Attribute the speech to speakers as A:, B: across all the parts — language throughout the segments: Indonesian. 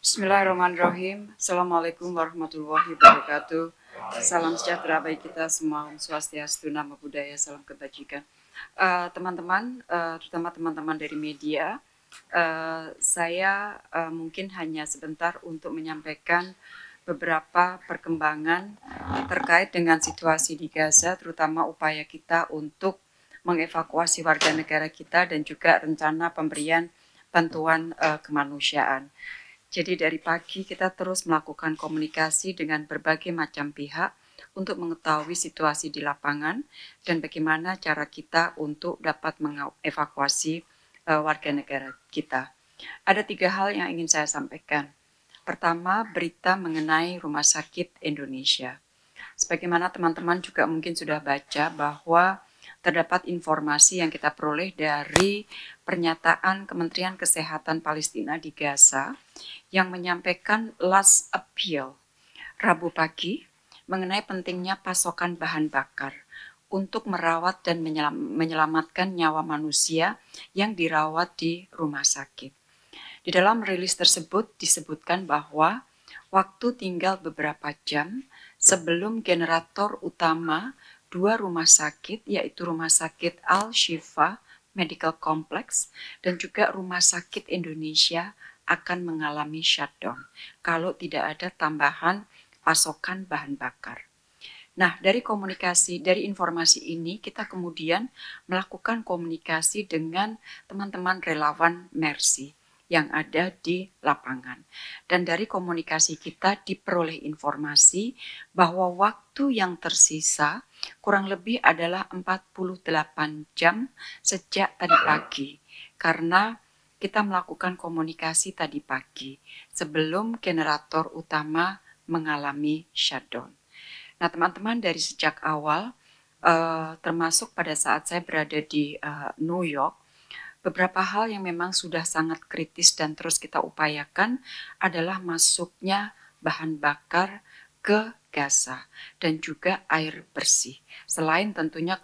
A: Bismillahirrahmanirrahim. Assalamualaikum warahmatullahi wabarakatuh. Salam sejahtera bagi kita semua, Om Swastiastu, Nama Budaya, Salam Kebajikan. Eh, teman-teman, uh, uh, terutama teman-teman dari media, uh, saya uh, mungkin hanya sebentar untuk menyampaikan beberapa perkembangan terkait dengan situasi di Gaza, terutama upaya kita untuk mengevakuasi warga negara kita dan juga rencana pemberian bantuan uh, kemanusiaan. Jadi dari pagi kita terus melakukan komunikasi dengan berbagai macam pihak untuk mengetahui situasi di lapangan dan bagaimana cara kita untuk dapat mengevakuasi uh, eh, warga negara kita. Ada tiga hal yang ingin saya sampaikan. Pertama, berita mengenai Rumah Sakit Indonesia. Sebagaimana teman-teman juga mungkin sudah baca bahwa terdapat informasi yang kita peroleh dari pernyataan Kementerian Kesehatan Palestina di Gaza yang menyampaikan last appeal Rabu pagi mengenai pentingnya pasokan bahan bakar untuk merawat dan menyelam, menyelamatkan nyawa manusia yang dirawat di rumah sakit. Di dalam rilis tersebut disebutkan bahwa waktu tinggal beberapa jam sebelum generator utama dua rumah sakit, yaitu Rumah Sakit Al-Shifa Medical Complex dan juga Rumah Sakit Indonesia akan mengalami shutdown kalau tidak ada tambahan pasokan bahan bakar. Nah, dari komunikasi, dari informasi ini kita kemudian melakukan komunikasi dengan teman-teman relawan Mercy yang ada di lapangan. Dan dari komunikasi kita diperoleh informasi bahwa waktu yang tersisa kurang lebih adalah 48 jam sejak tadi pagi karena kita melakukan komunikasi tadi pagi sebelum generator utama mengalami shutdown. Nah, teman-teman dari sejak awal eh, termasuk pada saat saya berada di eh, New York beberapa hal yang memang sudah sangat kritis dan terus kita upayakan adalah masuknya bahan bakar ke Gaza dan juga air bersih. Selain tentunya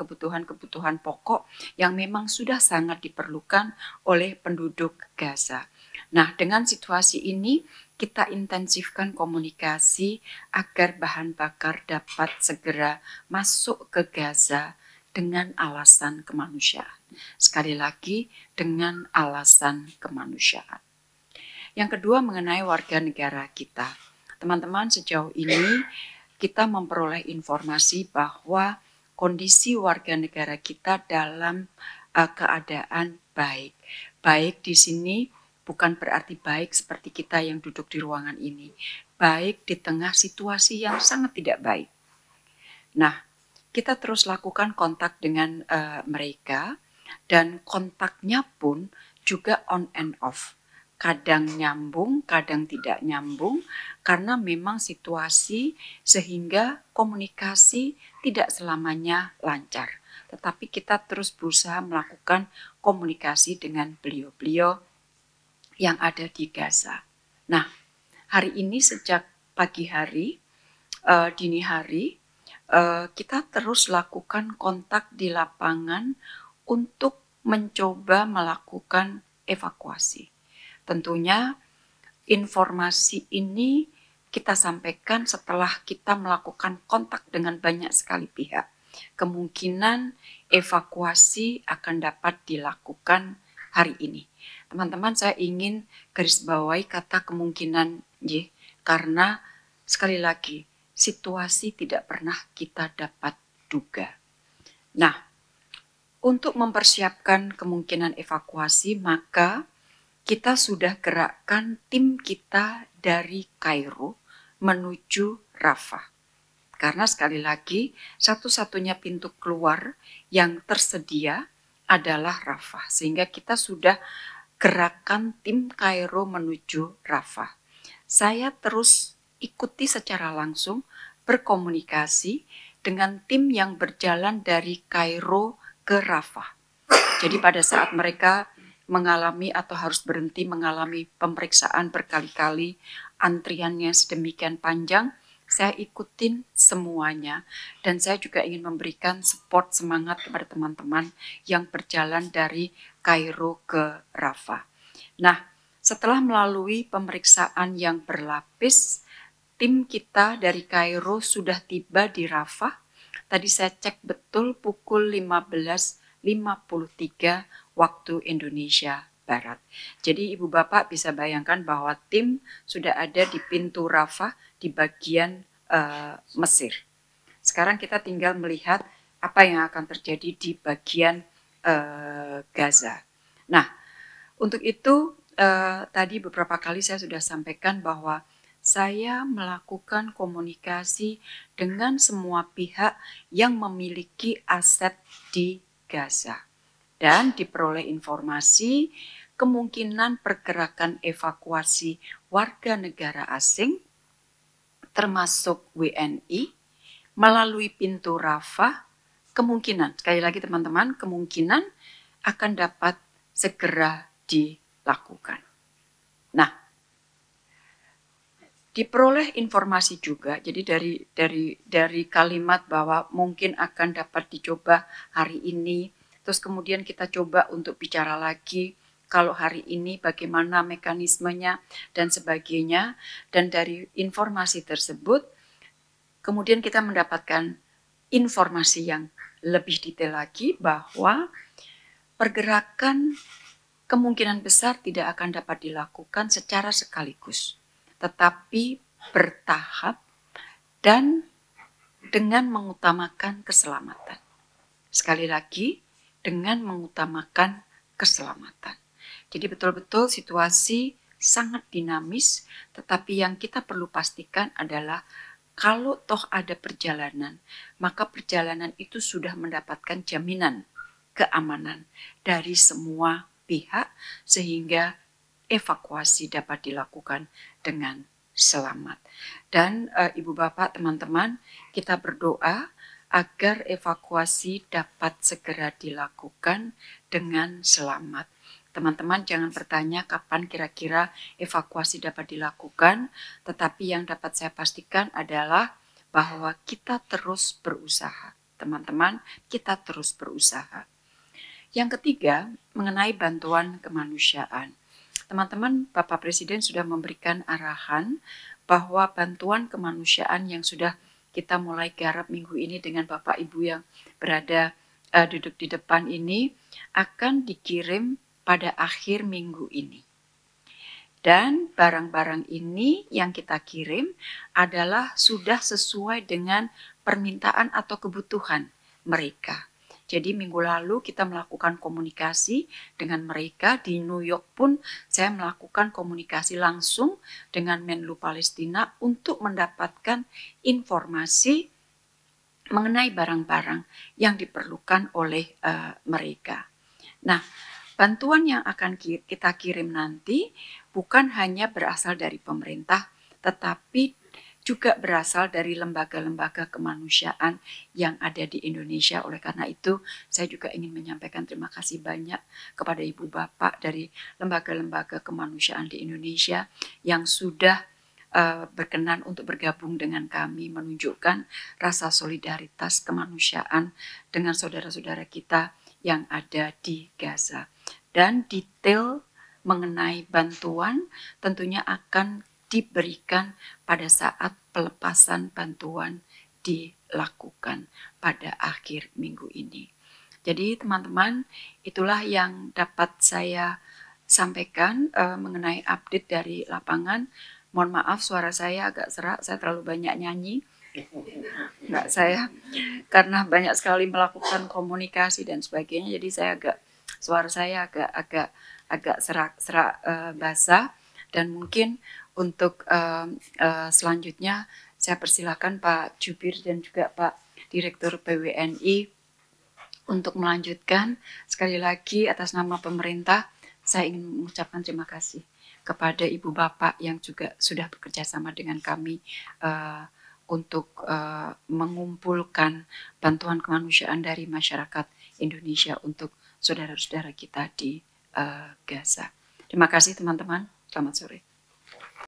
A: kebutuhan-kebutuhan pokok yang memang sudah sangat diperlukan oleh penduduk Gaza. Nah, dengan situasi ini kita intensifkan komunikasi agar bahan bakar dapat segera masuk ke Gaza dengan alasan kemanusiaan. Sekali lagi dengan alasan kemanusiaan. Yang kedua mengenai warga negara kita. Teman-teman sejauh ini kita memperoleh informasi bahwa kondisi warga negara kita dalam uh, keadaan baik. Baik di sini bukan berarti baik seperti kita yang duduk di ruangan ini. Baik di tengah situasi yang sangat tidak baik. Nah, kita terus lakukan kontak dengan uh, mereka dan kontaknya pun juga on and off. Kadang nyambung, kadang tidak nyambung, karena memang situasi sehingga komunikasi tidak selamanya lancar. Tetapi kita terus berusaha melakukan komunikasi dengan beliau-beliau yang ada di Gaza. Nah, hari ini sejak pagi hari, uh, dini hari, uh, kita terus lakukan kontak di lapangan untuk mencoba melakukan evakuasi. Tentunya informasi ini kita sampaikan setelah kita melakukan kontak dengan banyak sekali pihak. Kemungkinan evakuasi akan dapat dilakukan hari ini. Teman-teman saya ingin garis bawahi kata kemungkinan Y karena sekali lagi situasi tidak pernah kita dapat duga. Nah, untuk mempersiapkan kemungkinan evakuasi, maka kita sudah gerakkan tim kita dari Kairo menuju Rafah. Karena sekali lagi, satu-satunya pintu keluar yang tersedia adalah Rafah. Sehingga kita sudah gerakan tim Kairo menuju Rafah. Saya terus ikuti secara langsung berkomunikasi dengan tim yang berjalan dari Kairo ke Rafa. Jadi pada saat mereka mengalami atau harus berhenti mengalami pemeriksaan berkali-kali, antriannya sedemikian panjang, saya ikutin semuanya dan saya juga ingin memberikan support semangat kepada teman-teman yang berjalan dari Kairo ke Rafa. Nah, setelah melalui pemeriksaan yang berlapis, tim kita dari Kairo sudah tiba di Rafa. Tadi saya cek betul pukul 15.53 waktu Indonesia Barat. Jadi Ibu Bapak bisa bayangkan bahwa tim sudah ada di pintu Rafa di bagian uh, Mesir. Sekarang kita tinggal melihat apa yang akan terjadi di bagian uh, Gaza. Nah, untuk itu uh, tadi beberapa kali saya sudah sampaikan bahwa saya melakukan komunikasi dengan semua pihak yang memiliki aset di Gaza dan diperoleh informasi kemungkinan pergerakan evakuasi warga negara asing termasuk WNI melalui pintu Rafah kemungkinan sekali lagi teman-teman kemungkinan akan dapat segera dilakukan. Nah, diperoleh informasi juga. Jadi dari dari dari kalimat bahwa mungkin akan dapat dicoba hari ini, terus kemudian kita coba untuk bicara lagi kalau hari ini bagaimana mekanismenya dan sebagainya dan dari informasi tersebut kemudian kita mendapatkan informasi yang lebih detail lagi bahwa pergerakan kemungkinan besar tidak akan dapat dilakukan secara sekaligus tetapi bertahap dan dengan mengutamakan keselamatan. Sekali lagi, dengan mengutamakan keselamatan. Jadi betul-betul situasi sangat dinamis, tetapi yang kita perlu pastikan adalah kalau toh ada perjalanan, maka perjalanan itu sudah mendapatkan jaminan keamanan dari semua pihak sehingga evakuasi dapat dilakukan dengan selamat. Dan uh, Ibu Bapak, teman-teman, kita berdoa agar evakuasi dapat segera dilakukan dengan selamat. Teman-teman jangan bertanya kapan kira-kira evakuasi dapat dilakukan, tetapi yang dapat saya pastikan adalah bahwa kita terus berusaha. Teman-teman, kita terus berusaha. Yang ketiga, mengenai bantuan kemanusiaan teman-teman Bapak Presiden sudah memberikan arahan bahwa bantuan kemanusiaan yang sudah kita mulai garap minggu ini dengan Bapak Ibu yang berada uh, duduk di depan ini akan dikirim pada akhir minggu ini. Dan barang-barang ini yang kita kirim adalah sudah sesuai dengan permintaan atau kebutuhan mereka. Jadi minggu lalu kita melakukan komunikasi dengan mereka di New York pun saya melakukan komunikasi langsung dengan Menlu Palestina untuk mendapatkan informasi mengenai barang-barang yang diperlukan oleh uh, mereka. Nah, bantuan yang akan kita kirim nanti bukan hanya berasal dari pemerintah, tetapi juga berasal dari lembaga-lembaga kemanusiaan yang ada di Indonesia. Oleh karena itu, saya juga ingin menyampaikan terima kasih banyak kepada Ibu Bapak dari lembaga-lembaga kemanusiaan di Indonesia yang sudah uh, berkenan untuk bergabung dengan kami menunjukkan rasa solidaritas kemanusiaan dengan saudara-saudara kita yang ada di Gaza. Dan detail mengenai bantuan tentunya akan diberikan pada saat pelepasan bantuan dilakukan pada akhir minggu ini. Jadi teman-teman, itulah yang dapat saya sampaikan uh, mengenai update dari lapangan. Mohon maaf suara saya agak serak, saya terlalu banyak nyanyi. Enggak saya karena banyak sekali melakukan komunikasi dan sebagainya jadi saya agak suara saya agak agak agak serak-serak uh, eh, basah dan mungkin untuk uh, uh, selanjutnya saya persilahkan Pak Jubir dan juga Pak Direktur PWNI untuk melanjutkan. Sekali lagi atas nama pemerintah saya ingin mengucapkan terima kasih kepada Ibu Bapak yang juga sudah bekerja sama dengan kami uh, untuk uh, mengumpulkan bantuan kemanusiaan dari masyarakat Indonesia untuk saudara-saudara kita di uh, Gaza. Terima kasih teman-teman. Selamat sore.